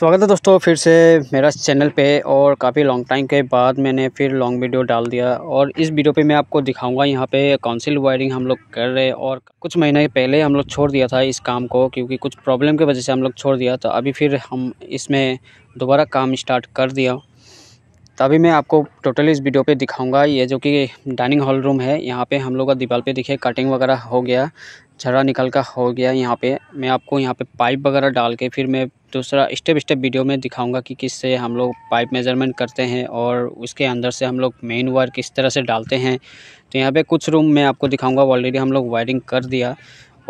स्वागत है दोस्तों फिर से मेरा चैनल पे और काफ़ी लॉन्ग टाइम के बाद मैंने फिर लॉन्ग वीडियो डाल दिया और इस वीडियो पे मैं आपको दिखाऊंगा यहाँ पे काउंसिल वायरिंग हम लोग कर रहे और कुछ महीने पहले हम लोग छोड़ दिया था इस काम को क्योंकि कुछ प्रॉब्लम की वजह से हम लोग छोड़ दिया तो अभी फिर हम इसमें दोबारा काम स्टार्ट कर दिया तभी मैं आपको टोटली इस वीडियो पर दिखाऊँगा ये जो कि डाइनिंग हॉल रूम है यहाँ पर हम लोग का दीवार पर दिखे कटिंग वगैरह हो गया झरा निकल का हो गया यहाँ पे मैं आपको यहाँ पे पाइप वगैरह डाल के फिर मैं दूसरा स्टेप स्टेप वीडियो में दिखाऊंगा कि किस से हम लोग पाइप मेज़रमेंट करते हैं और उसके अंदर से हम लोग मेन वायर किस तरह से डालते हैं तो यहाँ पे कुछ रूम मैं आपको दिखाऊंगा ऑलरेडी हम लोग वायरिंग कर दिया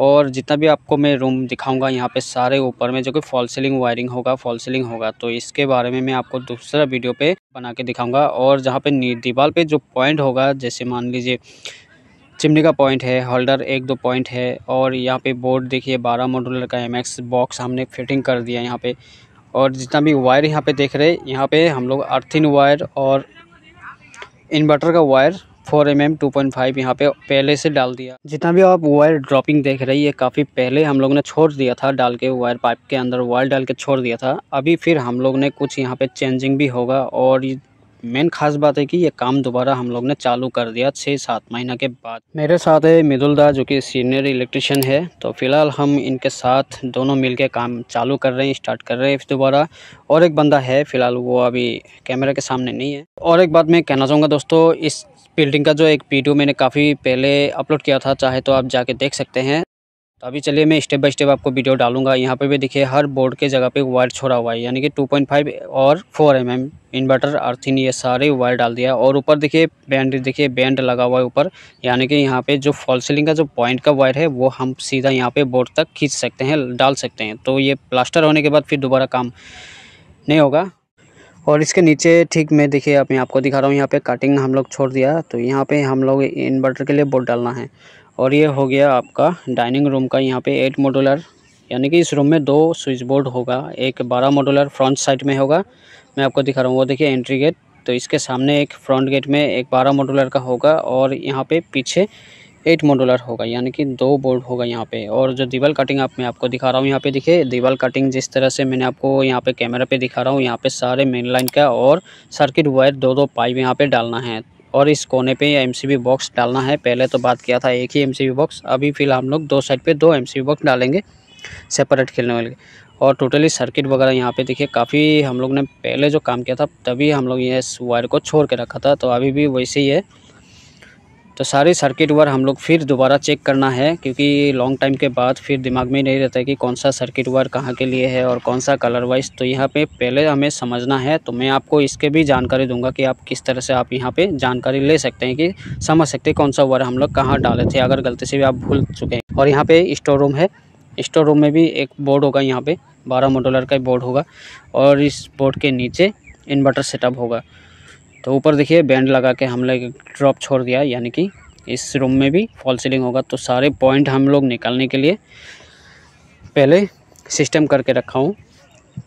और जितना भी आपको मैं रूम दिखाऊंगा यहाँ पे सारे ऊपर में जो कि फॉल सीलिंग वायरिंग होगा फॉल सीलिंग होगा तो इसके बारे में मैं आपको दूसरा वीडियो पे बना के दिखाऊंगा और जहाँ पे दीवार पे जो पॉइंट होगा जैसे मान लीजिए चिमनी का पॉइंट है होल्डर एक दो पॉइंट है और यहाँ पे बोर्ड देखिए 12 मॉडुलर का एक्स बॉक्स हमने फिटिंग कर दिया यहाँ पे और जितना भी वायर यहाँ पे देख रहे यहाँ पे हम लोग अर्थिन वायर और इन्वर्टर का wire 4 M M two point five यहाँ पे पहले से डाल दिया जितना भी आप वायर ड्रॉपिंग देख रही है काफ़ी पहले हम लोग ने छोड़ दिया था डाल के वायर पाइप के अंदर वायर डाल के छोड़ दिया था अभी फिर हम लोग ने कुछ यहाँ पे चेंजिंग भी होगा और मेन खास बात है कि ये काम दोबारा हम लोग ने चालू कर दिया छः सात महीना के बाद मेरे साथ है मिदुलदा जो कि सीनियर इलेक्ट्रिशियन है तो फिलहाल हम इनके साथ दोनों मिलके काम चालू कर रहे हैं स्टार्ट कर रहे हैं दोबारा और एक बंदा है फिलहाल वो अभी कैमरा के सामने नहीं है और एक बात मैं कहना चाहूँगा दोस्तों इस बिल्डिंग का जो एक वीडियो मैंने काफ़ी पहले अपलोड किया था चाहे तो आप जाके देख सकते हैं तो अभी चलिए मैं स्टेप बाय स्टेप आपको वीडियो डालूंगा यहाँ पे भी देखिए हर बोर्ड के जगह पे वायर छोड़ा हुआ है यानी कि 2.5 और 4 एम एम इन्वर्टर अर्थिन ये सारे वायर डाल दिया और ऊपर देखिए बैंड देखिए बैंड लगा हुआ है ऊपर यानी कि यहाँ पे जो फॉल सीलिंग का जो पॉइंट का वायर है वो हम सीधा यहाँ पे बोर्ड तक खींच सकते हैं डाल सकते हैं तो ये प्लास्टर होने के बाद फिर दोबारा काम नहीं होगा और इसके नीचे ठीक मैं देखिए आप मैं आपको दिखा रहा हूँ यहाँ पे कटिंग हम लोग छोड़ दिया तो यहाँ पे हम लोग इन्वर्टर के लिए बोर्ड डालना है और ये हो गया आपका डाइनिंग रूम का यहाँ पे एट मॉडुलर यानी कि इस रूम में दो स्विच बोर्ड होगा एक बारह मॉडुलर फ्रंट साइड में होगा मैं आपको दिखा रहा हूँ वो देखिए एंट्री गेट तो इसके सामने एक फ्रंट गेट में एक बारह मॉडुलर का होगा और यहाँ पे पीछे एट मॉडुलर होगा यानी कि दो बोर्ड होगा यहाँ पे और जो दीवाल कटिंग आप मैं आपको दिखा रहा हूँ यहाँ पे देखिए दीवाल कटिंग जिस तरह से मैंने आपको यहाँ पे कैमरा पे दिखा रहा हूँ यहाँ पे सारे मेन लाइन का और सर्किट वायर दो दो पाइप यहाँ पे डालना है और इस कोने पे एमसीबी बॉक्स डालना है पहले तो बात किया था एक ही एमसीबी बॉक्स अभी फिलहाल हम लोग दो साइड पे दो एमसीबी बॉक्स डालेंगे सेपरेट खेलने वाले और टोटली सर्किट वगैरह यहाँ पे देखिए काफ़ी हम लोग ने पहले जो काम किया था तभी हम लोग ये वायर को छोड़ के रखा था तो अभी भी वैसे ही है तो सारे सर्किट वायर हम लोग फिर दोबारा चेक करना है क्योंकि लॉन्ग टाइम के बाद फिर दिमाग में नहीं रहता है कि कौन सा सर्किट वायर कहाँ के लिए है और कौन सा कलर वाइज तो यहाँ पे पहले हमें समझना है तो मैं आपको इसके भी जानकारी दूंगा कि आप किस तरह से आप यहाँ पे जानकारी ले सकते हैं कि समझ सकते हैं कौन सा वायर हम लोग कहाँ डाले थे अगर गलती से भी आप भूल चुके हैं और यहाँ पे स्टोर रूम है स्टोर रूम में भी एक बोर्ड होगा यहाँ पे बारह मॉडलर का बोर्ड होगा और इस बोर्ड के नीचे इन्वर्टर सेटअप होगा तो ऊपर देखिए बैंड लगा के हमने ड्रॉप छोड़ दिया यानी कि इस रूम में भी फॉल सीलिंग होगा तो सारे पॉइंट हम लोग निकालने के लिए पहले सिस्टम करके रखा हूँ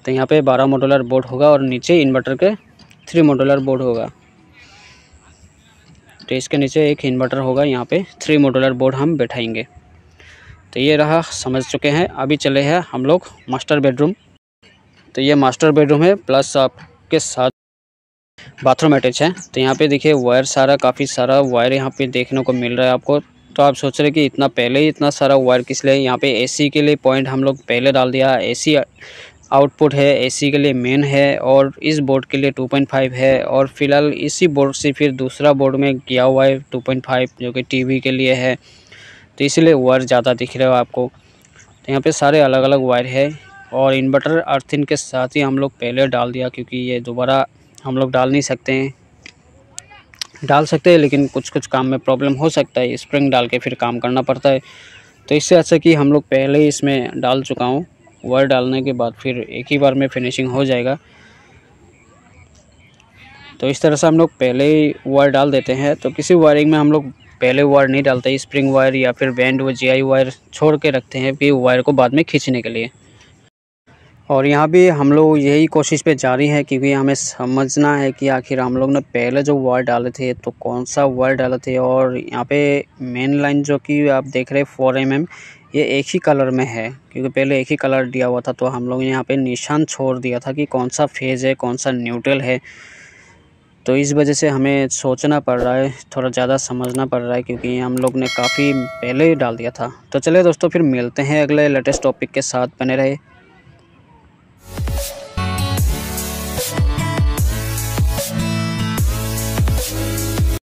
तो यहाँ पे 12 मॉडुलर बोर्ड होगा और नीचे इन्वर्टर के थ्री मॉडुलर बोर्ड होगा तो इसके नीचे एक इन्वर्टर होगा यहाँ पे थ्री मॉडुलर बोर्ड हम बैठाएंगे तो ये रहा समझ चुके हैं अभी चले हैं हम लोग मास्टर बेडरूम तो ये मास्टर बेडरूम है प्लस आपके साथ बाथरूम अटैच है तो यहाँ पे देखिए वायर सारा काफ़ी सारा वायर यहाँ पे देखने को मिल रहा है आपको तो आप सोच रहे कि इतना पहले ही इतना सारा वायर किस लिए यहाँ पे एसी के लिए पॉइंट हम लोग पहले डाल दिया एसी आउटपुट है एसी के लिए मेन है और इस बोर्ड के लिए 2.5 है और फिलहाल इसी बोर्ड से फिर दूसरा बोर्ड में गया हुआ है टू जो कि टी के लिए है तो इसलिए वायर ज़्यादा दिख रहे हो आपको तो यहाँ पर सारे अलग अलग वायर है और इन्वर्टर अर्थिन के साथ ही हम लोग पहले डाल दिया क्योंकि ये दोबारा हम लोग डाल नहीं सकते हैं डाल सकते हैं लेकिन कुछ कुछ काम में प्रॉब्लम हो सकता है स्प्रिंग डाल के फिर काम करना पड़ता है तो इससे अच्छा कि हम लोग पहले ही इसमें डाल चुका हूँ वायर डालने के बाद फिर एक ही बार में फिनिशिंग हो जाएगा तो इस तरह से हम लोग पहले ही वायर डाल देते हैं तो किसी वायरिंग में हम लोग पहले वायर नहीं डालते स्प्रिंग वायर या फिर बैंड व जी वायर छोड़ के रखते हैं कि वायर को बाद में खींचने के लिए और यहाँ भी हम लोग यही कोशिश पे जारी है क्योंकि हमें समझना है कि आखिर हम लोग ने पहले जो वर्ड डाले थे तो कौन सा वर्ड डाले थे और यहाँ पे मेन लाइन जो कि आप देख रहे हैं फोर एम एम ये एक ही कलर में है क्योंकि पहले एक ही कलर दिया हुआ था तो हम लोग ने यहाँ पे निशान छोड़ दिया था कि कौन सा फेज़ है कौन सा न्यूट्रल है तो इस वजह से हमें सोचना पड़ रहा है थोड़ा ज़्यादा समझना पड़ रहा है क्योंकि हम लोग ने काफ़ी पहले ही डाल दिया था तो चलिए दोस्तों फिर मिलते हैं अगले लेटेस्ट टॉपिक के साथ बने रहे